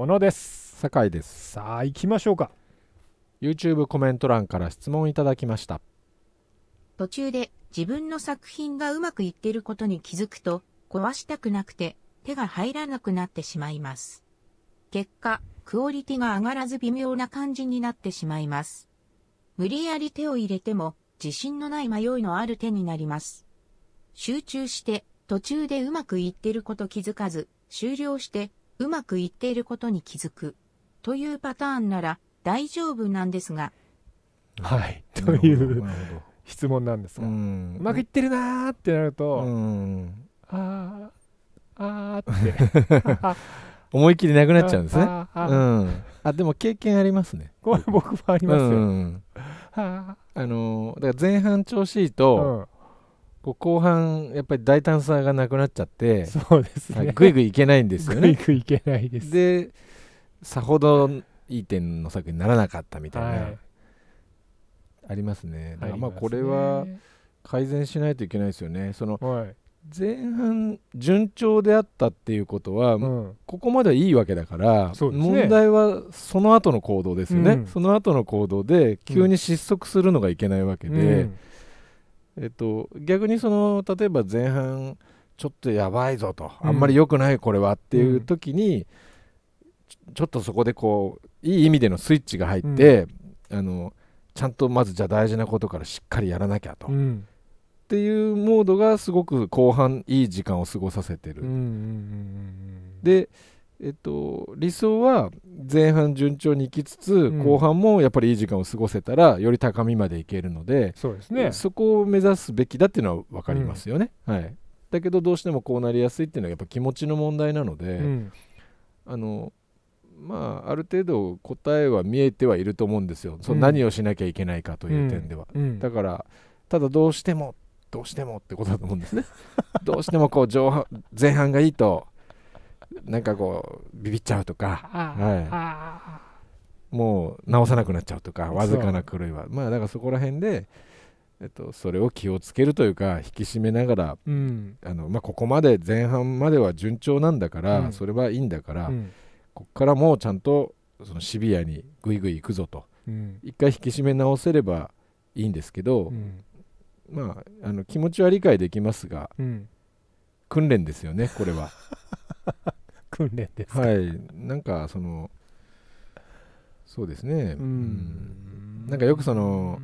小野です酒井ですさあ行きましょうか YouTube コメント欄から質問いただきました途中で自分の作品がうまくいってることに気づくと壊したくなくて手が入らなくなってしまいます結果クオリティが上がらず微妙な感じになってしまいます無理やり手を入れても自信のない迷いのある手になります集中して途中でうまくいってること気づかず終了してうまくいっていることに気づくというパターンなら大丈夫なんですが。はい、という質問なんですが、うまくいってるなーってなると、あああーって 思い切りなくなっちゃうんですね。ああうん、あでも経験ありますね。これ僕もありますよ。うん、あのだから前半調子いいと、こう後半やっぱり大胆さがなくなっちゃってそうですねぐいぐいいけないんですよねぐいぐいいけないですでさほどいい点の作品にならなかったみたいな、はい、ありますねだからまあこれは改善しないといけないですよねその、はい、前半順調であったっていうことは、うん、ここまではいいわけだから、ね、問題はその後の行動ですよね、うん、その後の行動で急に失速するのがいけないわけで、うえっと、逆にその例えば前半ちょっとやばいぞと、うん、あんまり良くないこれはっていう時に、うん、ちょっとそこでこういい意味でのスイッチが入って、うん、あのちゃんとまずじゃあ大事なことからしっかりやらなきゃと、っていうモードがすごく後半いい時間を過ごさせてる。で、えっと、理想は前半順調にいきつつ、うん、後半もやっぱりいい時間を過ごせたらより高みまでいけるのでそうです、ね、そこを目指すべきだっていうのは分かりますよね、うん、はい、だけどどうしてもこうなりやすいっていうのはやっぱ気持ちの問題なので、うん、あのまあ、ある程度答えは見えてはいると思うんですよ、その何をしなきゃいけないかという点では。だからただどうしてもどうしてもってことだと思うんですね。どうしてもこう上半前半がいいとなんかこうビビっちゃうとか、はい、もう直さなくなっちゃうとかわずかな狂いはまあだからそこら辺で、えっと、それを気をつけるというか引き締めながら、うん、あのまあ、ここまで前半までは順調なんだから、うん、それはいいんだから、うん、ここからもうちゃんとそのシビアにぐいぐいいくぞと、一回引き締め直せればいいんですけど、まあ、あの気持ちは理解できますが、訓練ですよねこれは 訓練ですはいなんかそのそうですねうんなんかよくその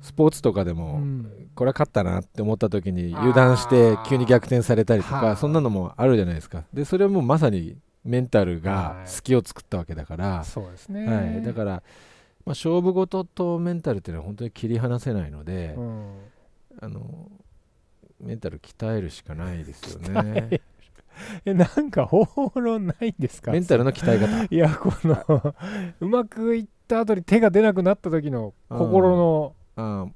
スポーツとかでも、うん、これは勝ったなって思った時に油断して急に逆転されたりとかそんなのもあるじゃないですかでそれはもうまさにメンタルが隙を作ったわけだから、はい、そうですね、はい、だから、まあ、勝負事とメンタルっていうのは本当に切り離せないので、うん、あのメンタル鍛えるしかないですよね。え、なんか方法ないんですかメンタルの鍛え方。いや、このうまくいった後に手が出なくなった時の心の、うんうん、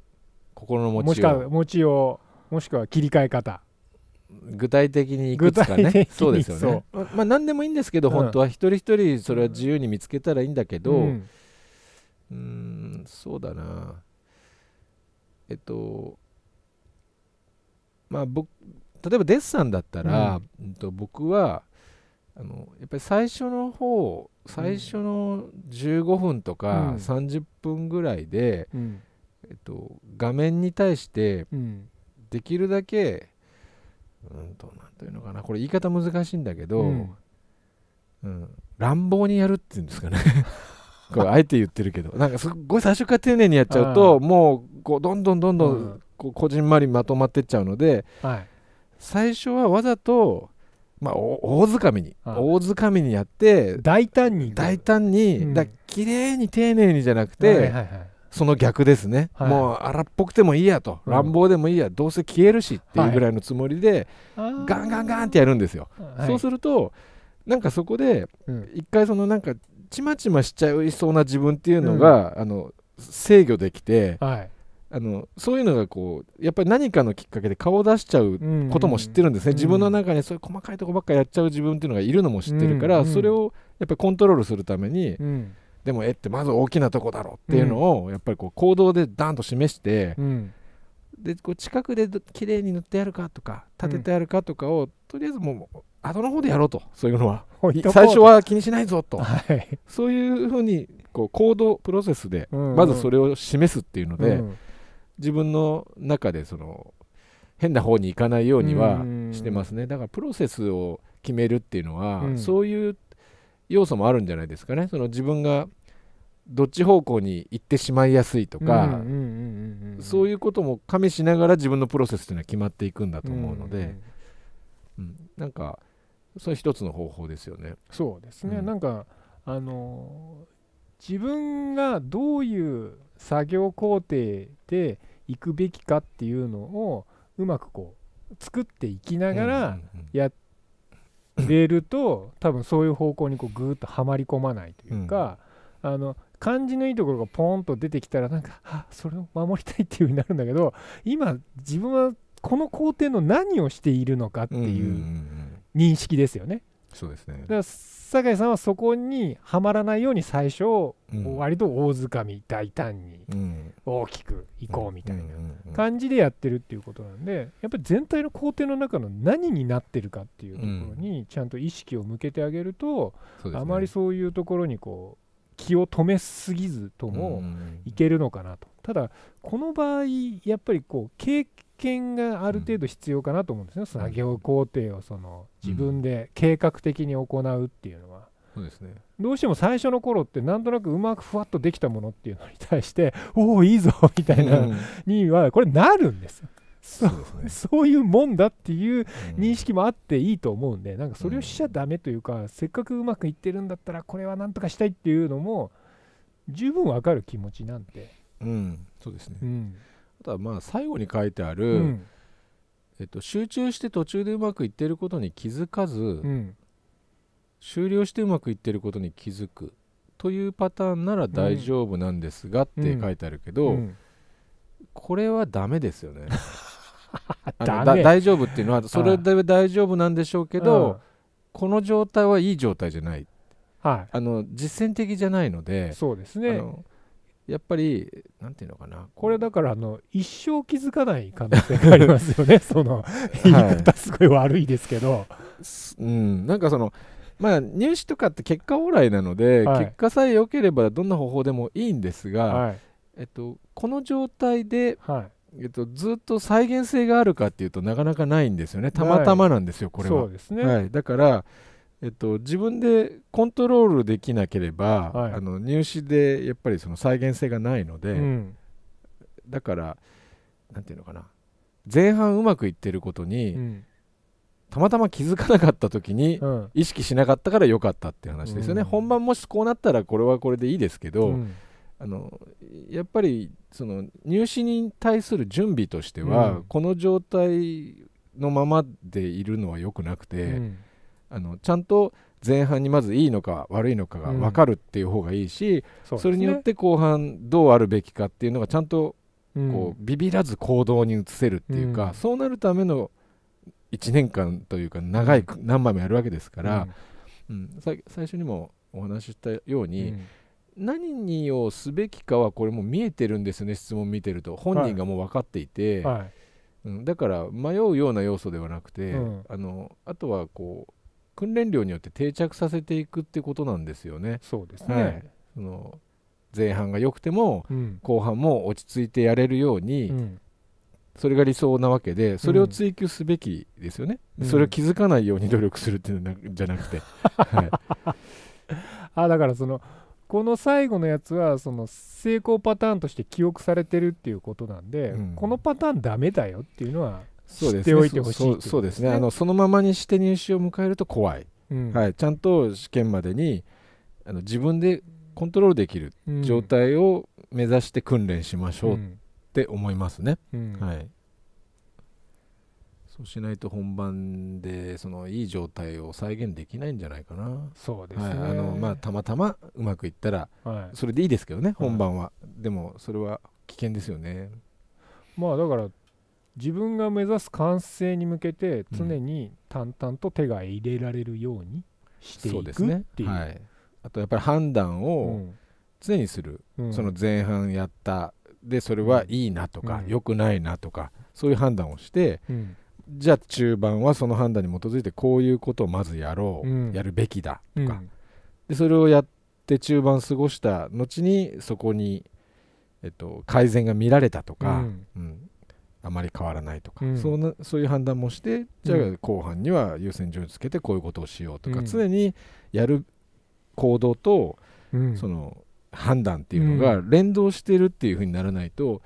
心の持ちもしくは持ちを、もしくは切り替え方。具体的にいくつかねそうですよねまあ何でもいいんですけど、うん、本当は一人一人それは自由に見つけたらいいんだけどうんそうだなえっとまあ僕例えばデッサンだったら、うん、と僕はあのやっぱり最初の方最初の15分とか30分ぐらいで、うん、えっと、画面に対してできるだけ、うんとなんというのかなこれ言い方難しいんだけど、うん、うん、乱暴にやるっていうんですかね これあえて言ってるけどなんかすっごい最初から丁寧にやっちゃうともうこうどんどんどんどんこうこじんまりまとまってっちゃうので、はい最初はわざと、まあ、大づかみに、はい、大づかみにやって大胆に大胆に、うん、だ綺麗に丁寧にじゃなくて、はいはいはい、その逆ですね、はい、もう荒っぽくてもいいやと、うん、乱暴でもいいやどうせ消えるしっていうぐらいのつもりで、はい、ガンガンガンってやるんですよ、そうするとなんかそこで、うん、一回そのなんかちまちましちゃいそうな自分っていうのが、あの制御できて、はいあのそういうのがこうやっぱり何かのきっかけで顔を出しちゃうことも知ってるんですね、うんうん、自分の中にそういう細かいとこばっかやっちゃう自分っていうのがいるのも知ってるから、うんうん、それをやっぱりコントロールするために、うん、でも絵ってまず大きなとこだろうっていうのをやっぱりこう行動でダンと示して、うん、でこう近くで綺麗に塗ってやるかとか立ててやるかとかを、とりあえずもう後の方でやろうとそういうのは最初は気にしないぞと、はい、そういうふうにこう行動プロセスでまずそれを示すっていうので。うん自分の中でその変な方に行かないようにはしてますねだからプロセスを決めるっていうのは、うん、そういう要素もあるんじゃないですかねその自分がどっち方向に行ってしまいやすいとかそういうことも加味しながら自分のプロセスっていうのは決まっていくんだと思うので、うん、うん、なんかそれ一つの方法ですよね。そうですね、うん、なんかあの自分がどういう作業工程でいくべきかっていうのをうまくこう作っていきながらやれると多分そういう方向にこうぐーっとはまり込まないというか、あの感じのいいところがポーンと出てきたらなんかあそれを守りたいっていう風になるんだけど今自分はこの工程の何をしているのかっていう認識ですよね。そうですねだから酒井さんはそこにはまらないように最初、割と大掴かみ大胆に大きくいこうみたいな感じでやってるっていうことなんでやっぱり全体の工程の中の何になってるかっていうところにちゃんと意識を向けてあげると、あまりそういうところにこう気を止めすぎずともいけるのかなと。ただこの場合やっぱりこう経験見がある程度必要かなと思うんですね、作業工程をその自分で計画的に行うっていうのは。そうですね、どうしても最初の頃ってなんとなくうまくふわっとできたものっていうのに対して おおいいぞみたいなにはこれなるんですよ。そうね、そういうもんだっていう認識もあっていいと思うんで、なんかそれをしちゃだめというか、せっかくうまくいってるんだったらこれはなんとかしたいっていうのも十分わかる気持ちなんで、うん、そうですね、うん、あとはまあ最後に書いてある、うん、えっと、集中して途中でうまくいってることに気づかず、うん、終了してうまくいってることに気づくというパターンなら大丈夫なんですがって書いてあるけど、これはダメですよね。大丈夫っていうのはそれで大丈夫なんでしょうけど、この状態はいい状態じゃない、はい、あの実践的じゃないのでそうですねやっぱり、なんていうのかな、これだから、あの、一生気づかない可能性がありますよね、その、言い方すごい悪いですけど、はい。うん、なんかその、まあ、入試とかって結果往来なので、はい、結果さえ良ければどんな方法でもいいんですが、はい、えっと、この状態で、えっと、ずっと再現性があるかっていうとなかなかないんですよねたまたまなんですよ、これは。そうですね、だからえっと、自分でコントロールできなければ、はい、あの入試でやっぱりその再現性がないので、うん、だからんていうのかな前半うまくいってることに、うん、たまたま気づかなかった時に、うん、意識しなかったから良かったっていう話ですよね、本番もしこうなったらこれはこれでいいですけど、あのやっぱりその入試に対する準備としては、この状態のままでいるのは良くなくて。あのちゃんと前半にまずいいのか悪いのかが分かるっていう方がいいし、うん、それによって後半どうあるべきかっていうのがちゃんとこうビビらず行動に移せるっていうか、うん、そうなるための1年間というか長い何枚もやるわけですから、うん、うん、最初にもお話ししたように、うん、何をすべきかはこれも見えてるんですね質問見てると本人がもう分かっていて、はいはい、うん、だから迷うような要素ではなくて、あのあとはこう訓練量によって定着させていくってことなんですよね。そうですね、はい、その前半が良くても、うん、後半も落ち着いてやれるように、うん、それが理想なわけでそれを追求すべきですよね、うん、それを気づかないように努力するっていうのじゃなくて、はい、あだからそのこの最後のやつはその成功パターンとして記憶されてるっていうことなんで、このパターンダメだよっていうのは知っておいてほしい、ね、そうですねあのそのままにして入試を迎えると怖い、うん、はい、ちゃんと試験までにあの自分でコントロールできる状態を目指して訓練しましょうって思いますね、うんうん、はい、そうしないと本番でそのいい状態を再現できないんじゃないかなそうですね、はい、あのまあ、たまたまうまくいったら、はい、それでいいですけどね本番は、でもそれは危険ですよねまあだから自分が目指す完成に向けて常に淡々と手が入れられるようにしていくっていう,、うんうねはい、あとやっぱり判断を常にする、うん、その前半やったでそれはいいなとか良、うん、くないなとかそういう判断をして、じゃあ中盤はその判断に基づいてこういうことをまずやろう、やるべきだとか、でそれをやって中盤過ごした後にそこに、えっと、改善が見られたとか、うんあまり変わらないとか、うん、そうなそういう判断もしてじゃあ後半には優先順位つけてこういうことをしようとか、うん、常にやる行動と、うん、その判断っていうのが連動してるっていうふうにならないと、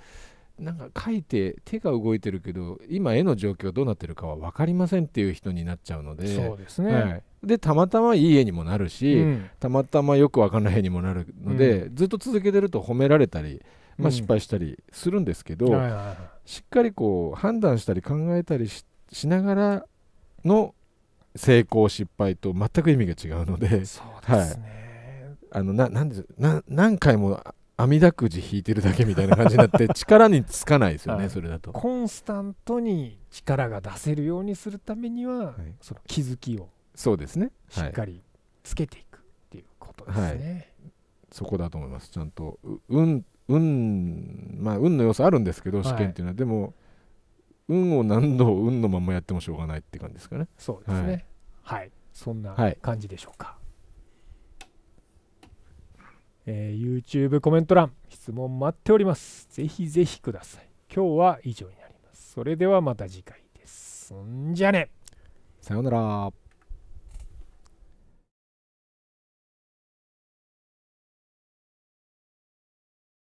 なんか書いて手が動いてるけど今絵の状況どうなってるかは分かりませんっていう人になっちゃうのでそうですね、はい、でたまたまいい絵にもなるし、うん、たまたまよく分かんない絵にもなるので、うん、ずっと続けてると褒められたり、まあ、失敗したりするんですけど、うんしっかりこう判断したり考えたりしながらの成功失敗と全く意味が違うのでそうですね、あのなん何回も網だくじ引いてるだけみたいな感じになって 力につかないですよね、はい、それだとコンスタントに力が出せるようにするためには、はい、その気づきをそうですねしっかりつけていくっていうことですね、そこだと思いますちゃんと運運まあ運の要素あるんですけど試験っていうのは、はい、でも運を何度運のままやってもしょうがないって感じですかねそうですね、はい、はい、そんな感じでしょうか、はい、えー、YouTube コメント欄質問待っておりますぜひぜひください今日は以上になりますそれではまた次回ですんじゃねさようなら